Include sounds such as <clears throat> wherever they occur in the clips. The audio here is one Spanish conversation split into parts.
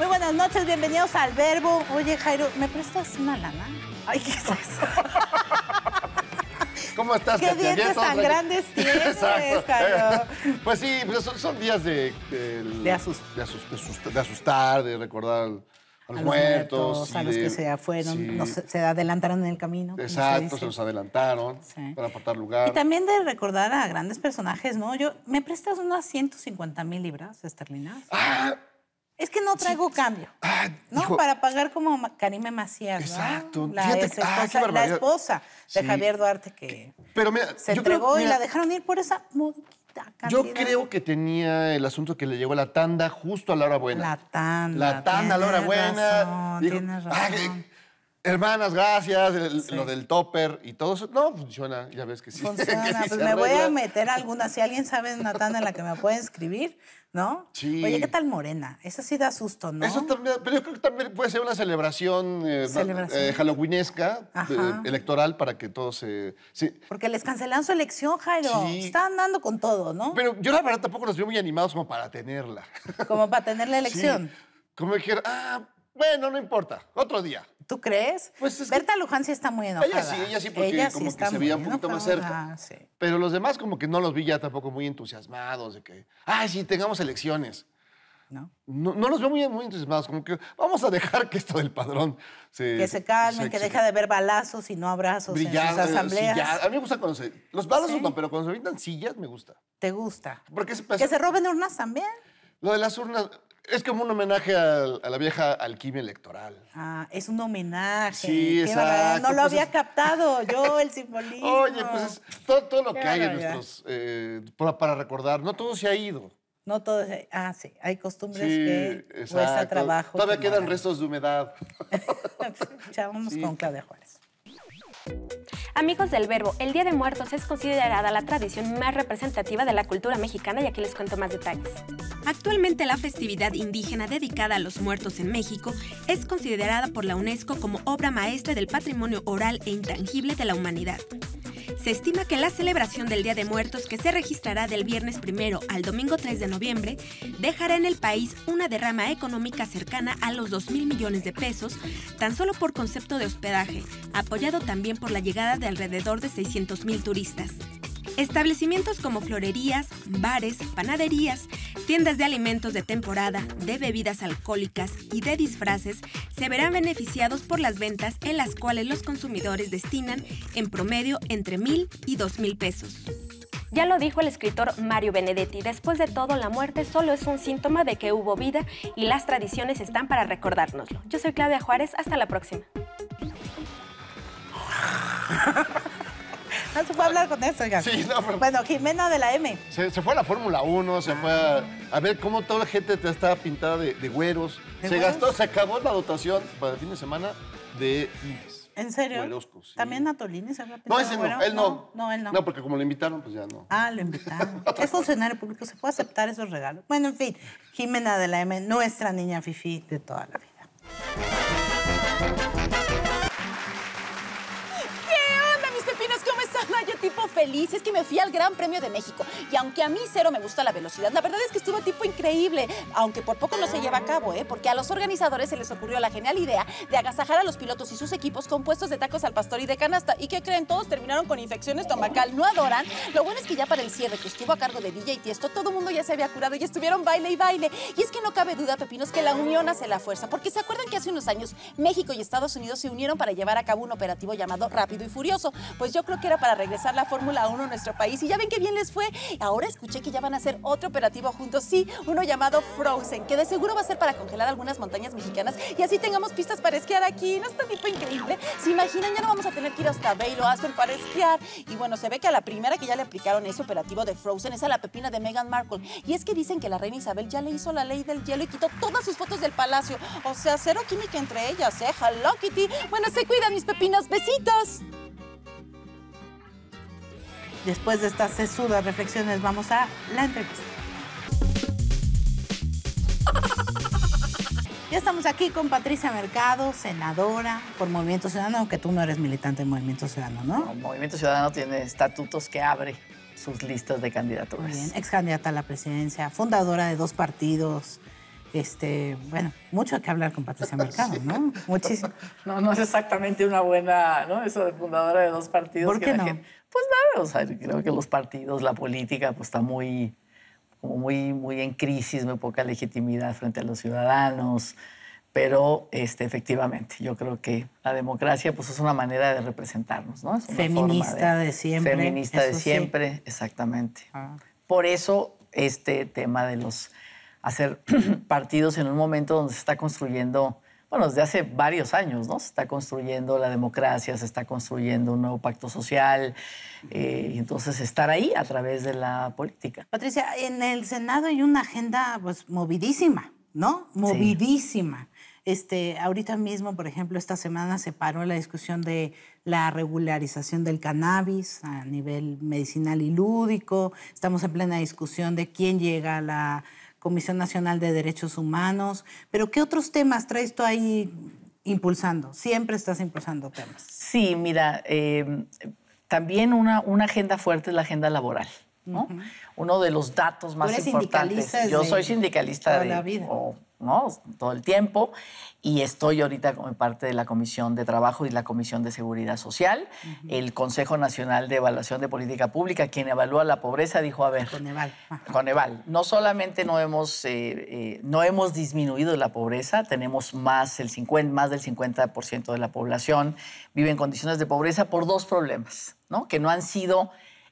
Muy buenas noches, bienvenidos al Verbo. Oye, Jairo, ¿me prestas una lana? Ay, ¿qué es <laughs> ¿Cómo estás, ¿Qué dientes tan grandes <laughs> tienes, <laughs> Pues sí, pues, son, días de... asustar, de recordar a los, muertos, a los que se fueron, se adelantaron en el camino. Exacto, se, nos adelantaron para apartar lugar. Y también de recordar a grandes personajes, ¿no? Yo, ¿Me prestas unas 150 mil libras esterlinas? Ah, es que no traigo cambio. Ah, ¿No? Para pagar como Karime Macías. La, ah, esposa, la, esposa, de Javier Duarte que se entregó y la dejaron ir por esa modiquita Yo creo que tenía el asunto que le llegó la tanda justo a la hora buena. La tanda. La tanda a la hora buena. Razón, tienes razón. Hermanas, gracias, lo del topper y todo eso. No, funciona, ya ves que sí. Funciona, <laughs> pues me voy a meter alguna. Si alguien sabe Natana en la que me puede escribir, ¿no? Sí. Oye, ¿qué tal morena? Esa sí da susto, ¿no? Eso también, pero yo creo que también puede ser una celebración, eh, eh, halloweenesca, eh, electoral, para que todos se... Porque les cancelan su elección, Jairo. Sí. Están andando con todo, ¿no? Pero yo la verdad tampoco los veo muy animados como para tenerla. Como para tener la <laughs> elección. Como quiera ah, bueno, no importa, otro día. ¿Tú crees? Pues Berta Luján sí está muy enojada. Ella sí, ella sí, porque como que se veía un poquito más cerca. Pero los demás como que no los vi ya tampoco muy entusiasmados de que, ay, sí, tengamos elecciones. ¿No? ¿no? los veo muy, muy entusiasmados, como que vamos a dejar que esto del padrón se... Que se calmen, que deja de ver balazos y no abrazos en las asambleas. A mí me gusta cuando se... Los balazos no, pero cuando se brindan sillas me gusta. ¿Te gusta? Porque que se roben urnas también. Lo de las urnas, es como un homenaje a, la vieja alquimia electoral. Ah, es un homenaje. Sí, exacto. No lo pues había captado yo, <laughs> el simbolismo. Oye, pues todo, lo que hay en nuestros. Eh, para, recordar, no todo se ha ido. No todo se Ah, sí, hay costumbres que exacto. trabajo. Todavía quedan restos de humedad. <laughs> ya vamos con Claudia Juárez. Amigos del Verbo, el Día de Muertos es considerada la tradición más representativa de la cultura mexicana y aquí les cuento más detalles. Actualmente la festividad indígena dedicada a los muertos en México es considerada por la UNESCO como obra maestra del patrimonio oral e intangible de la humanidad. Se estima que la celebración del Día de Muertos, que se registrará del viernes primero al domingo 3 de noviembre, dejará en el país una derrama económica cercana a los 2 mil millones de pesos, tan solo por concepto de hospedaje, apoyado también por la llegada de alrededor de 600 mil turistas. Establecimientos como florerías, bares, panaderías, tiendas de alimentos de temporada, de bebidas alcohólicas y de disfraces se verán beneficiados por las ventas en las cuales los consumidores destinan en promedio entre mil y dos mil pesos. Ya lo dijo el escritor Mario Benedetti, después de todo la muerte solo es un síntoma de que hubo vida y las tradiciones están para recordárnoslo. Yo soy Claudia Juárez, hasta la próxima. <laughs> No se puede hablar con eso, ya Sí, no, pero... Bueno, Jimena de la M. Se, fue a la Fórmula 1, se fue a... ver cómo toda la gente te está pintada de, güeros. se gastó, se acabó la dotación para el fin de semana de ¿En serio? Huelosco, sí. ¿También Natolini se había No, él no. no. él no. No, porque como lo invitaron, pues ya no. Ah, lo invitaron. <laughs> es funcionario público, se puede aceptar esos regalos. Bueno, en fin, Jimena de la M, nuestra niña Fifi de toda la vida. feliz, es que me fui al Gran Premio de México. Y aunque a mí cero me gusta la velocidad, la verdad es que estuvo tipo increíble, aunque por poco no se lleva a cabo, ¿eh? porque a los organizadores se les ocurrió la genial idea de agasajar a los pilotos y sus equipos con puestos de tacos al pastor y de canasta. ¿Y qué creen? Todos terminaron con infección estomacal, no adoran. Lo bueno es que ya para el cierre que estuvo a cargo de DJ y Tiesto, todo el mundo ya se había curado y estuvieron baile y baile. Y es que no cabe duda, Pepinos, que la unión hace la fuerza, porque se acuerdan que hace unos años México y Estados Unidos se unieron para llevar a cabo un operativo llamado Rápido y Furioso. Pues yo creo que era para regresar la fórmula a uno nuestro país y ya ven qué bien les fue. Ahora escuché que ya van a hacer otro operativo juntos, sí, uno llamado Frozen, que de seguro va a ser para congelar algunas montañas mexicanas y así tengamos pistas para esquiar aquí. ¿No tan tipo increíble? ¿Se imaginan? Ya no vamos a tener que ir hasta Bailo, Aspen para esquiar. Y bueno, se ve que a la primera que ya le aplicaron ese operativo de Frozen es a la pepina de Meghan Markle. Y es que dicen que la reina Isabel ya le hizo la ley del hielo y quitó todas sus fotos del palacio. O sea, cero química entre ellas, ¿eh? Hello Kitty. Bueno, se cuidan mis pepinas. Besitos. Después de estas sesudas reflexiones, vamos a la entrevista. Ya estamos aquí con Patricia Mercado, senadora por Movimiento Ciudadano, aunque tú no eres militante de Movimiento Ciudadano, ¿no? Movimiento Ciudadano tiene estatutos que abre sus listas de candidaturas. Muy bien, ex candidata a la presidencia, fundadora de dos partidos, este, bueno, mucho que hablar con Patricia Mercado, ¿no? Muchísimo. <laughs> No, no es exactamente una buena, ¿no? Eso de fundadora de dos partidos. ¿Por que no? pues nada, o sea, creo que los partidos, la política, pues está muy, muy, muy en crisis, muy poca legitimidad frente a los ciudadanos. Pero este, efectivamente, yo creo que la democracia pues, es una manera de representarnos, ¿no? feminista de, siempre. Feminista de siempre, exactamente. Ah. Por eso este tema de los hacer <clears throat> partidos en un momento donde se está construyendo, bueno, desde hace varios años, ¿no? Se está construyendo la democracia, se está construyendo un nuevo pacto social, eh, y entonces estar ahí a través de la política. Patricia, en el Senado hay una agenda pues, movidísima, ¿no? Movidísima. Este, ahorita mismo, por ejemplo, esta semana se paró la discusión de la regularización del cannabis a nivel medicinal y lúdico. Estamos en plena discusión de quién llega a la Comisión Nacional de Derechos Humanos, pero ¿qué otros temas traes tú ahí impulsando? Siempre estás impulsando temas. Sí, mira, em, también una, una agenda fuerte es la agenda laboral. ¿no? Uno de los datos más importantes. Yo soy sindicalista de, la vida. ¿no? Todo el tiempo. Y estoy ahorita como parte de la Comisión de Trabajo y la Comisión de Seguridad Social, el Consejo Nacional de Evaluación de Política Pública, quien evalúa la pobreza, dijo, a ver, Coneval. Coneval, no solamente no hemos, eh, eh, no hemos disminuido la pobreza, tenemos más, el más del 50% de la población vive en condiciones de pobreza por dos problemas, ¿no? que no han sido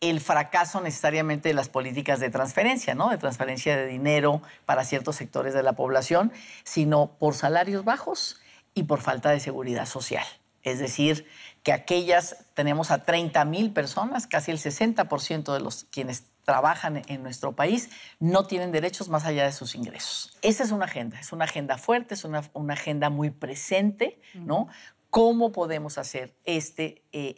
el fracaso necesariamente de las políticas de transferencia, ¿no? De transferencia de dinero para ciertos sectores de la población, sino por salarios bajos y por falta de seguridad social. Es decir, que aquellas, tenemos a 30 mil personas, casi el 60% de los quienes trabajan en nuestro país, no tienen derechos más allá de sus ingresos. Esa es una agenda, es una agenda fuerte, es una, una agenda muy presente, ¿no? ¿Cómo podemos hacer este, eh,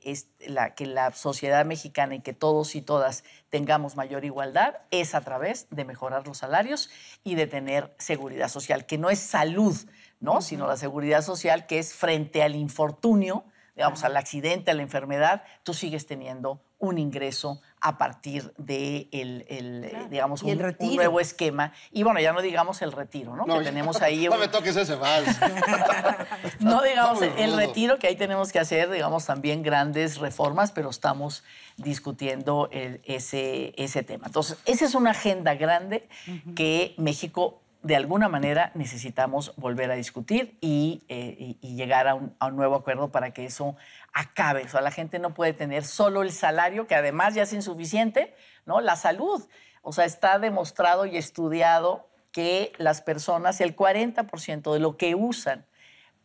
la, que la sociedad mexicana y que todos y todas tengamos mayor igualdad? Es a través de mejorar los salarios y de tener seguridad social, que no es salud, ¿no? Sino la seguridad social que es frente al infortunio, digamos, al accidente, a la enfermedad, tú sigues teniendo un ingreso a partir de el, digamos, un, nuevo esquema. Y bueno, ya no digamos el retiro, ¿no? que tenemos ahí... No me toques ese <laughs> no digamos el retiro, que ahí tenemos que hacer, digamos, también grandes reformas, pero estamos discutiendo ese, ese tema. Entonces, esa es una agenda grande que México de alguna manera necesitamos volver a discutir eh, y, llegar a un, a un, nuevo acuerdo para que eso acabe. O sea, la gente no puede tener solo el salario, que además ya es insuficiente, ¿no? La salud. O sea, está demostrado y estudiado que las personas, el 40% de lo que usan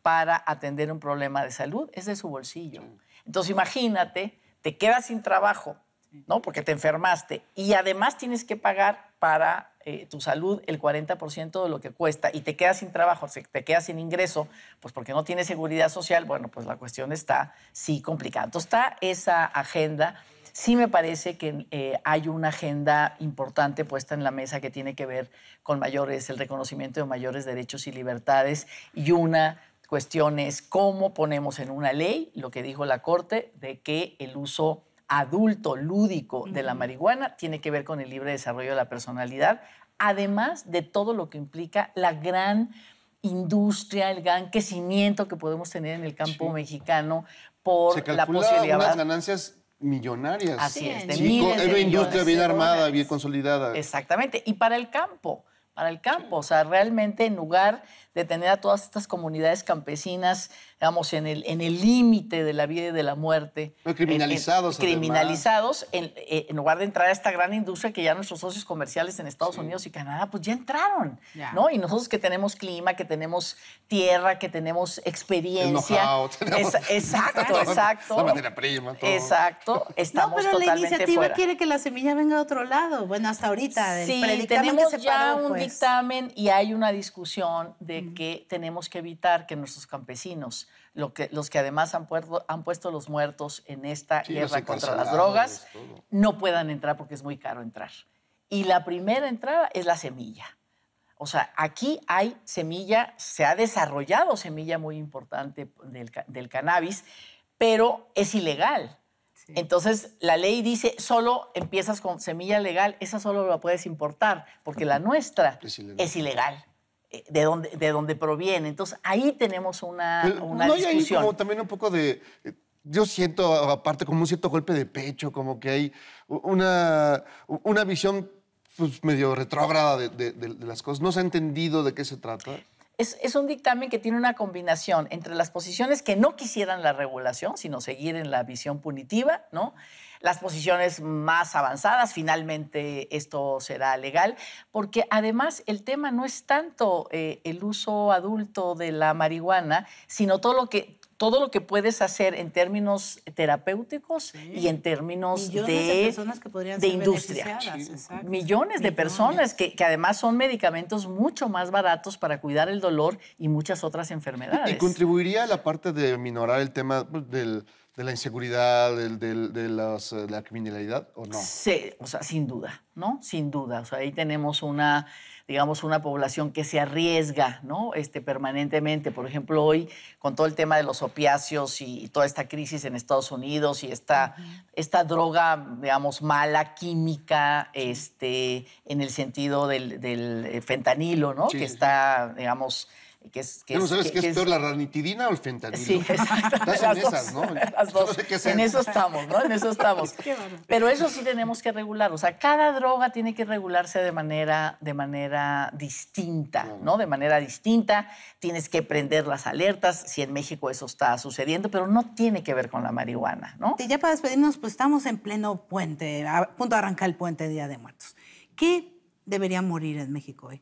para atender un problema de salud es de su bolsillo. Entonces, imagínate, te quedas sin trabajo, ¿no? Porque te enfermaste. Y además tienes que pagar para eh, tu salud el 40% de lo que cuesta y te quedas sin trabajo, te quedas sin ingreso, pues porque no tienes seguridad social, bueno, pues la cuestión está sí complicada. Entonces está esa agenda. Sí me parece que eh, hay una agenda importante puesta en la mesa que tiene que ver con mayores, el reconocimiento de mayores derechos y libertades y una cuestión es cómo ponemos en una ley lo que dijo la Corte de que el uso adulto, lúdico de la marihuana tiene que ver con el libre desarrollo de la personalidad, además de todo lo que implica la gran industria, el gran crecimiento que podemos tener en el campo mexicano por Se la posibilidad unas ganancias millonarias. Así es, de una industria bien armada, bien consolidada. Exactamente, y para el campo, para el campo, o sea, realmente en lugar de tener a todas estas comunidades campesinas digamos, en el en límite de la vida y de la muerte. criminalizados. criminalizados, eh, en, lugar de entrar a esta gran industria que ya nuestros socios comerciales en Estados Unidos y Canadá, pues ya entraron, ¿no? Y nosotros que tenemos clima, que tenemos tierra, que tenemos experiencia. <laughs> exacto, exacto. La Exacto, no, pero la iniciativa quiere que la semilla venga a otro lado. Bueno, hasta ahorita. Sí, tenemos ya un pues. dictamen y hay una discusión de que tenemos que evitar que nuestros campesinos los que además han, puesto los muertos en esta guerra contra las drogas, no puedan entrar porque es muy caro entrar. Y la primera entrada es la semilla. O sea, aquí hay semilla, se ha desarrollado semilla muy importante del, cannabis, pero es ilegal. Entonces, la ley dice, solo empiezas con semilla legal, esa solo la puedes importar, porque la nuestra <laughs> Es ilegal. Eh, de dónde, de proviene. Entonces, ahí tenemos una, eh, una no, discusión. ahí como también un poco de... Eh, yo siento, aparte, como un cierto golpe de pecho, como que hay una, una visión pues, medio retrógrada de, de, de las cosas. No se ha entendido de qué se trata es, un dictamen que tiene una combinación entre las posiciones que no quisieran la regulación, sino seguir en la visión punitiva, ¿no? Las posiciones más avanzadas, finalmente esto será legal, porque además el tema no es tanto eh, el uso adulto de la marihuana, sino todo lo que todo lo que puedes hacer en términos terapéuticos y en términos de, de, personas que podrían ser industria. Millones, de personas que, además son medicamentos mucho más baratos para cuidar el dolor y muchas otras enfermedades. Y, contribuiría a la parte de minorar el tema pues, de la inseguridad, de, de eh, la criminalidad o no? Sí, o sea, sin duda, ¿no? Sin duda. O sea, ahí tenemos una digamos, una población que se arriesga, ¿no? Este, permanentemente. Por ejemplo, hoy, con todo el tema de los opiáceos y, toda esta crisis en Estados Unidos y esta, esta droga, digamos, mala, química, este, en el sentido del, eh, fentanilo, ¿no? Que está, digamos, que no sabes qué es, peor, la ranitidina o el fentanilo. Sí, exacto. en ¿no? dos. en eso estamos, ¿no? En eso estamos. Pero eso sí tenemos que regular. O sea, cada droga tiene que regularse de manera, de manera distinta, ¿no? De manera distinta. Tienes que prender las alertas, si en México eso está sucediendo, pero no tiene que ver con la marihuana, ¿no? Y ya para despedirnos, pues estamos en pleno puente, a punto de arrancar el puente Día de Muertos. ¿Qué debería morir en México hoy?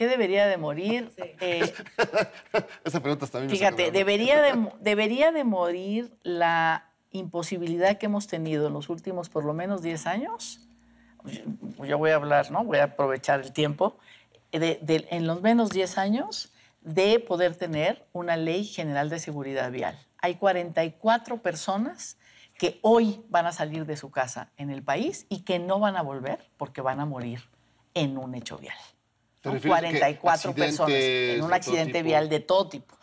¿Qué debería de morir? Eh, <laughs> Esa pregunta está bien. Fíjate, debería de, <laughs> debería de morir la imposibilidad que hemos tenido en los últimos por lo menos 10 años. Yo, voy a hablar, ¿no? Voy a aprovechar el tiempo. Eh, en los menos 10 años de poder tener una ley general de seguridad vial. Hay 44 personas que hoy van a salir de su casa en el país y que no van a volver porque van a morir en un hecho vial. 44 personas en un accidente vial de todo tipo.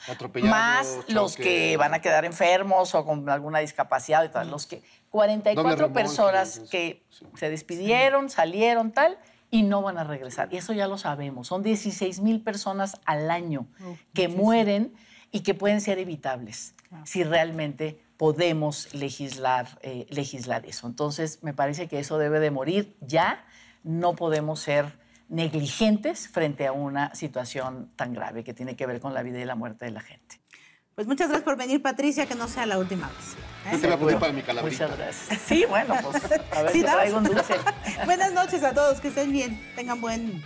Más los que van a quedar enfermos o con alguna discapacidad y tal. Los que 44 personas que se despidieron, salieron, tal, y no van a regresar. Y eso ya lo sabemos. Son 16 mil personas al año que mueren y que pueden ser evitables si realmente podemos legislar, eh, legislar eso. Entonces, me parece que eso debe de morir ya. No podemos ser negligentes frente a una situación tan grave que tiene que ver con la vida y la muerte de la gente. Pues muchas gracias por venir, Patricia, que no sea la última vez. ¿eh? Muchas gracias. Sí, bueno, pues a ver, <laughs> ¿Sí, traigo un dulce. <laughs> Buenas noches a todos, que estén bien, tengan buen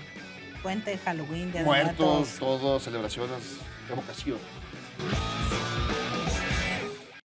puente, Halloween, de Muertos, todos, celebraciones, revocación.